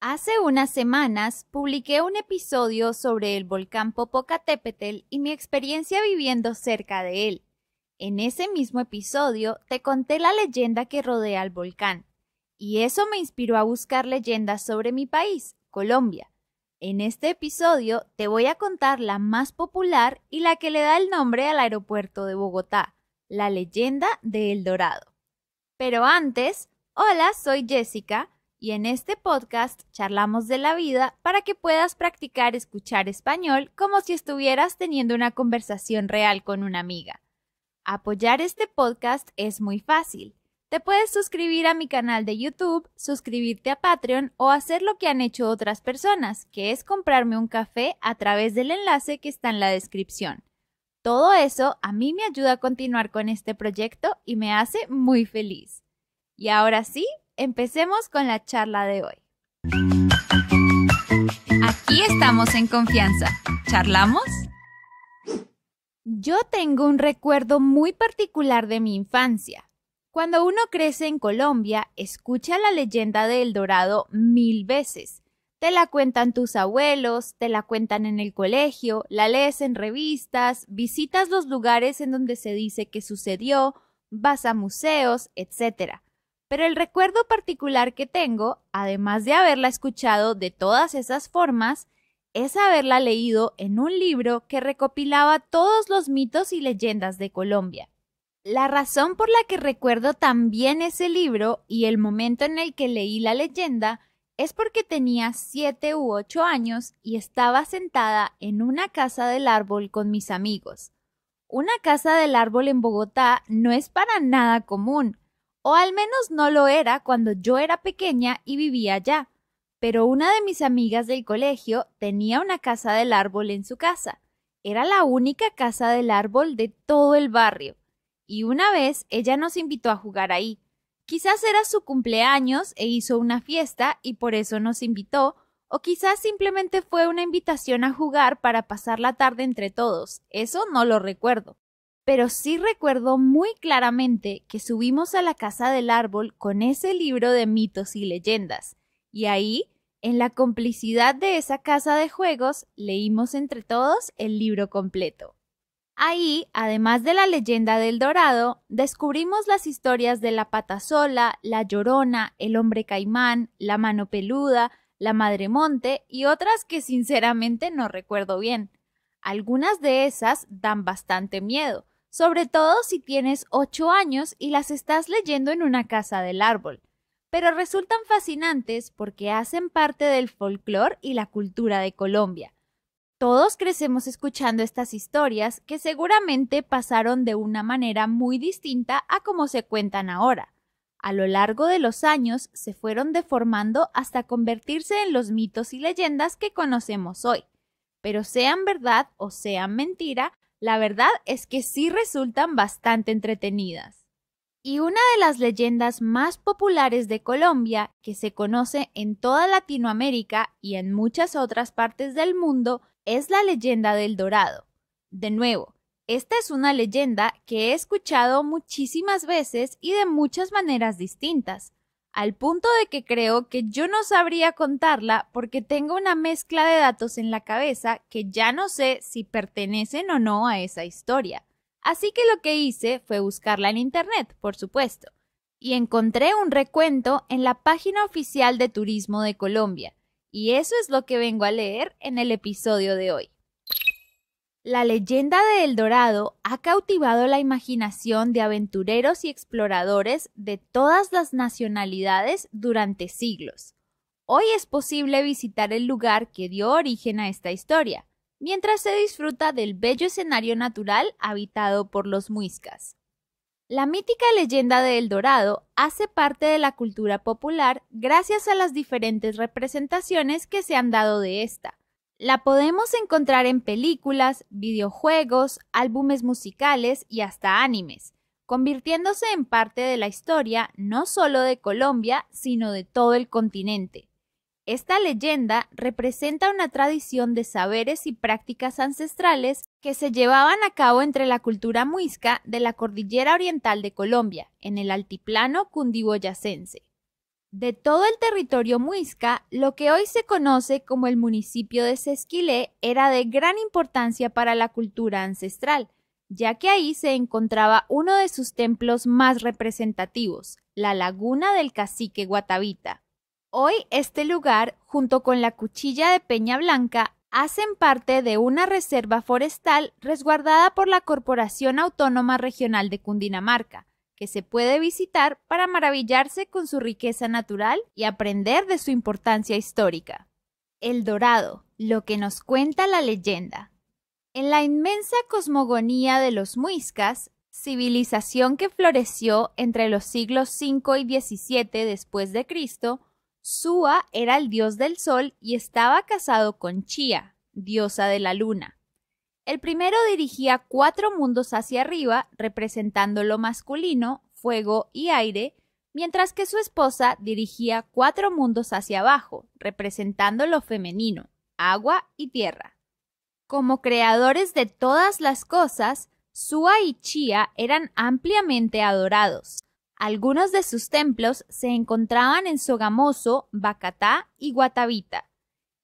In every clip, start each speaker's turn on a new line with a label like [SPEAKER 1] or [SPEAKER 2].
[SPEAKER 1] Hace unas semanas publiqué un episodio sobre el volcán Popocatépetl y mi experiencia viviendo cerca de él. En ese mismo episodio te conté la leyenda que rodea al volcán, y eso me inspiró a buscar leyendas sobre mi país, Colombia. En este episodio te voy a contar la más popular y la que le da el nombre al aeropuerto de Bogotá, la leyenda de El Dorado. Pero antes, hola, soy Jessica y en este podcast charlamos de la vida para que puedas practicar escuchar español como si estuvieras teniendo una conversación real con una amiga. Apoyar este podcast es muy fácil. Te puedes suscribir a mi canal de YouTube, suscribirte a Patreon o hacer lo que han hecho otras personas, que es comprarme un café a través del enlace que está en la descripción. Todo eso a mí me ayuda a continuar con este proyecto y me hace muy feliz. Y ahora sí, empecemos con la charla de hoy. Aquí estamos en confianza. ¿Charlamos? Yo tengo un recuerdo muy particular de mi infancia. Cuando uno crece en Colombia, escucha la leyenda de El Dorado mil veces. Te la cuentan tus abuelos, te la cuentan en el colegio, la lees en revistas, visitas los lugares en donde se dice que sucedió, vas a museos, etcétera. Pero el recuerdo particular que tengo, además de haberla escuchado de todas esas formas, es haberla leído en un libro que recopilaba todos los mitos y leyendas de Colombia. La razón por la que recuerdo tan bien ese libro y el momento en el que leí la leyenda es porque tenía siete u ocho años y estaba sentada en una casa del árbol con mis amigos. Una casa del árbol en Bogotá no es para nada común o al menos no lo era cuando yo era pequeña y vivía allá. Pero una de mis amigas del colegio tenía una casa del árbol en su casa. Era la única casa del árbol de todo el barrio. Y una vez ella nos invitó a jugar ahí. Quizás era su cumpleaños e hizo una fiesta y por eso nos invitó, o quizás simplemente fue una invitación a jugar para pasar la tarde entre todos. Eso no lo recuerdo pero sí recuerdo muy claramente que subimos a la casa del árbol con ese libro de mitos y leyendas, y ahí, en la complicidad de esa casa de juegos, leímos entre todos el libro completo. Ahí, además de la leyenda del Dorado, descubrimos las historias de la patasola, la llorona, el hombre caimán, la mano peluda, la madre monte y otras que sinceramente no recuerdo bien. Algunas de esas dan bastante miedo, sobre todo si tienes 8 años y las estás leyendo en una casa del árbol. Pero resultan fascinantes porque hacen parte del folclore y la cultura de Colombia. Todos crecemos escuchando estas historias que seguramente pasaron de una manera muy distinta a como se cuentan ahora. A lo largo de los años se fueron deformando hasta convertirse en los mitos y leyendas que conocemos hoy. Pero sean verdad o sean mentira, la verdad es que sí resultan bastante entretenidas. Y una de las leyendas más populares de Colombia, que se conoce en toda Latinoamérica y en muchas otras partes del mundo, es la leyenda del Dorado. De nuevo, esta es una leyenda que he escuchado muchísimas veces y de muchas maneras distintas, al punto de que creo que yo no sabría contarla porque tengo una mezcla de datos en la cabeza que ya no sé si pertenecen o no a esa historia. Así que lo que hice fue buscarla en Internet, por supuesto, y encontré un recuento en la página oficial de Turismo de Colombia, y eso es lo que vengo a leer en el episodio de hoy. La leyenda de El Dorado ha cautivado la imaginación de aventureros y exploradores de todas las nacionalidades durante siglos. Hoy es posible visitar el lugar que dio origen a esta historia, mientras se disfruta del bello escenario natural habitado por los muiscas. La mítica leyenda de El Dorado hace parte de la cultura popular gracias a las diferentes representaciones que se han dado de esta la podemos encontrar en películas, videojuegos, álbumes musicales y hasta animes, convirtiéndose en parte de la historia no solo de Colombia, sino de todo el continente. Esta leyenda representa una tradición de saberes y prácticas ancestrales que se llevaban a cabo entre la cultura muisca de la cordillera oriental de Colombia, en el altiplano cundiboyacense de todo el territorio muisca, lo que hoy se conoce como el municipio de Sesquilé era de gran importancia para la cultura ancestral, ya que ahí se encontraba uno de sus templos más representativos, la laguna del cacique Guatavita. Hoy este lugar, junto con la cuchilla de Peña Blanca, hacen parte de una reserva forestal resguardada por la Corporación Autónoma Regional de Cundinamarca, que se puede visitar para maravillarse con su riqueza natural y aprender de su importancia histórica. El Dorado, lo que nos cuenta la leyenda. En la inmensa cosmogonía de los muiscas, civilización que floreció entre los siglos V y XVII después de Cristo, Sua era el dios del sol y estaba casado con Chía, diosa de la luna. El primero dirigía cuatro mundos hacia arriba, representando lo masculino, fuego y aire, mientras que su esposa dirigía cuatro mundos hacia abajo, representando lo femenino, agua y tierra. Como creadores de todas las cosas, Sua y Chia eran ampliamente adorados. Algunos de sus templos se encontraban en Sogamoso, Bacatá y Guatavita.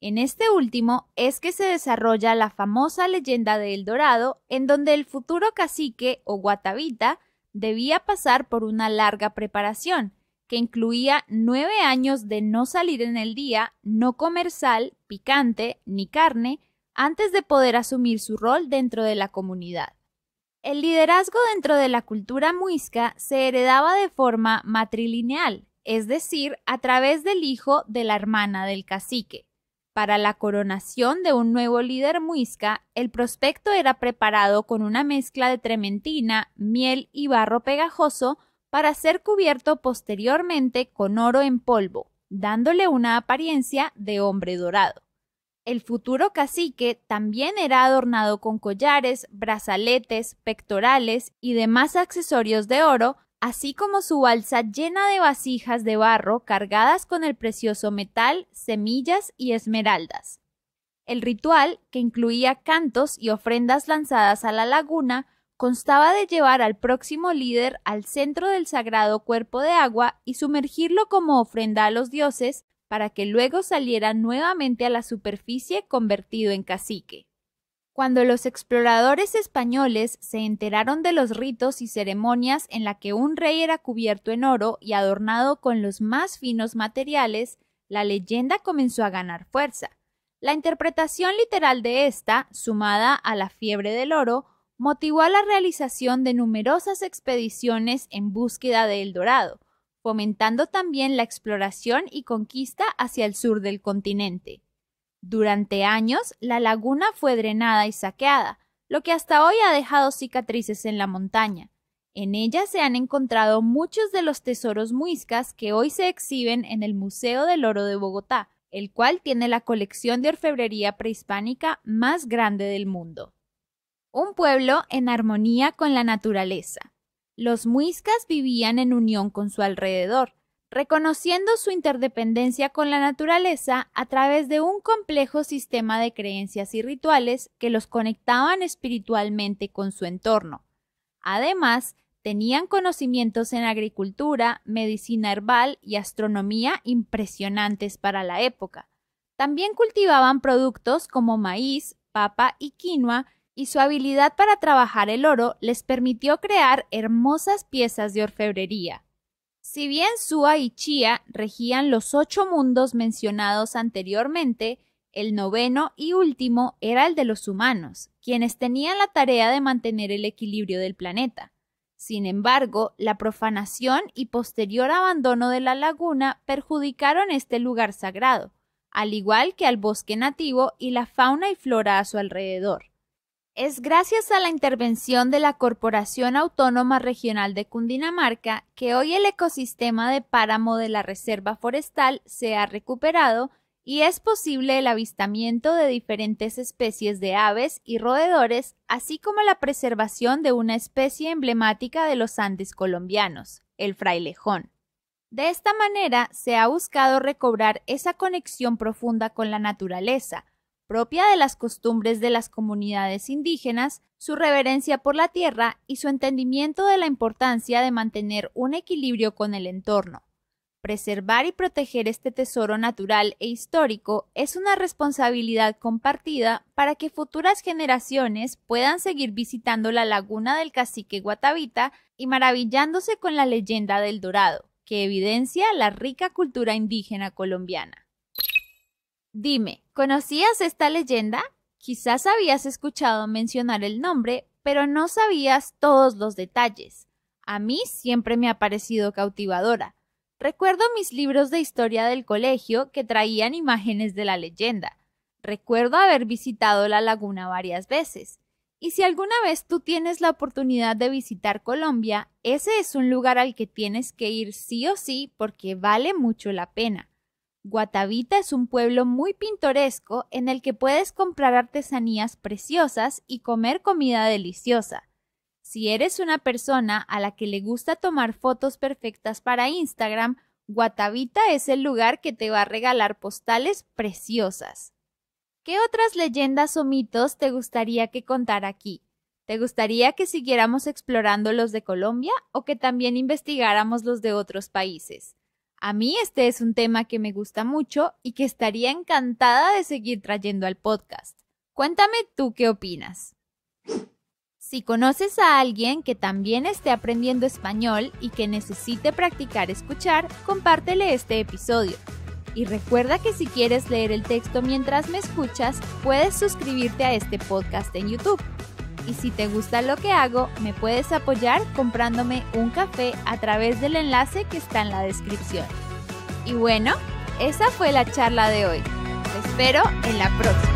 [SPEAKER 1] En este último es que se desarrolla la famosa leyenda de El Dorado, en donde el futuro cacique o guatavita debía pasar por una larga preparación, que incluía nueve años de no salir en el día, no comer sal, picante ni carne, antes de poder asumir su rol dentro de la comunidad. El liderazgo dentro de la cultura muisca se heredaba de forma matrilineal, es decir, a través del hijo de la hermana del cacique. Para la coronación de un nuevo líder muisca, el prospecto era preparado con una mezcla de trementina, miel y barro pegajoso para ser cubierto posteriormente con oro en polvo, dándole una apariencia de hombre dorado. El futuro cacique también era adornado con collares, brazaletes, pectorales y demás accesorios de oro así como su balsa llena de vasijas de barro cargadas con el precioso metal, semillas y esmeraldas. El ritual, que incluía cantos y ofrendas lanzadas a la laguna, constaba de llevar al próximo líder al centro del sagrado cuerpo de agua y sumergirlo como ofrenda a los dioses, para que luego saliera nuevamente a la superficie convertido en cacique. Cuando los exploradores españoles se enteraron de los ritos y ceremonias en la que un rey era cubierto en oro y adornado con los más finos materiales, la leyenda comenzó a ganar fuerza. La interpretación literal de esta, sumada a la fiebre del oro, motivó a la realización de numerosas expediciones en búsqueda del El Dorado, fomentando también la exploración y conquista hacia el sur del continente. Durante años, la laguna fue drenada y saqueada, lo que hasta hoy ha dejado cicatrices en la montaña. En ella se han encontrado muchos de los tesoros muiscas que hoy se exhiben en el Museo del Oro de Bogotá, el cual tiene la colección de orfebrería prehispánica más grande del mundo. Un pueblo en armonía con la naturaleza. Los muiscas vivían en unión con su alrededor, reconociendo su interdependencia con la naturaleza a través de un complejo sistema de creencias y rituales que los conectaban espiritualmente con su entorno. Además, tenían conocimientos en agricultura, medicina herbal y astronomía impresionantes para la época. También cultivaban productos como maíz, papa y quinoa, y su habilidad para trabajar el oro les permitió crear hermosas piezas de orfebrería. Si bien Sua y Chia regían los ocho mundos mencionados anteriormente, el noveno y último era el de los humanos, quienes tenían la tarea de mantener el equilibrio del planeta. Sin embargo, la profanación y posterior abandono de la laguna perjudicaron este lugar sagrado, al igual que al bosque nativo y la fauna y flora a su alrededor. Es gracias a la intervención de la Corporación Autónoma Regional de Cundinamarca que hoy el ecosistema de páramo de la Reserva Forestal se ha recuperado y es posible el avistamiento de diferentes especies de aves y roedores, así como la preservación de una especie emblemática de los Andes colombianos, el frailejón. De esta manera se ha buscado recobrar esa conexión profunda con la naturaleza, propia de las costumbres de las comunidades indígenas, su reverencia por la tierra y su entendimiento de la importancia de mantener un equilibrio con el entorno. Preservar y proteger este tesoro natural e histórico es una responsabilidad compartida para que futuras generaciones puedan seguir visitando la laguna del cacique Guatavita y maravillándose con la leyenda del Dorado, que evidencia la rica cultura indígena colombiana. Dime, ¿conocías esta leyenda? Quizás habías escuchado mencionar el nombre, pero no sabías todos los detalles. A mí siempre me ha parecido cautivadora. Recuerdo mis libros de historia del colegio que traían imágenes de la leyenda. Recuerdo haber visitado la laguna varias veces. Y si alguna vez tú tienes la oportunidad de visitar Colombia, ese es un lugar al que tienes que ir sí o sí porque vale mucho la pena. Guatavita es un pueblo muy pintoresco en el que puedes comprar artesanías preciosas y comer comida deliciosa. Si eres una persona a la que le gusta tomar fotos perfectas para Instagram, Guatavita es el lugar que te va a regalar postales preciosas. ¿Qué otras leyendas o mitos te gustaría que contara aquí? ¿Te gustaría que siguiéramos explorando los de Colombia o que también investigáramos los de otros países? A mí este es un tema que me gusta mucho y que estaría encantada de seguir trayendo al podcast. Cuéntame tú qué opinas. Si conoces a alguien que también esté aprendiendo español y que necesite practicar escuchar, compártele este episodio. Y recuerda que si quieres leer el texto mientras me escuchas, puedes suscribirte a este podcast en YouTube y si te gusta lo que hago, me puedes apoyar comprándome un café a través del enlace que está en la descripción. Y bueno, esa fue la charla de hoy. Te espero en la próxima.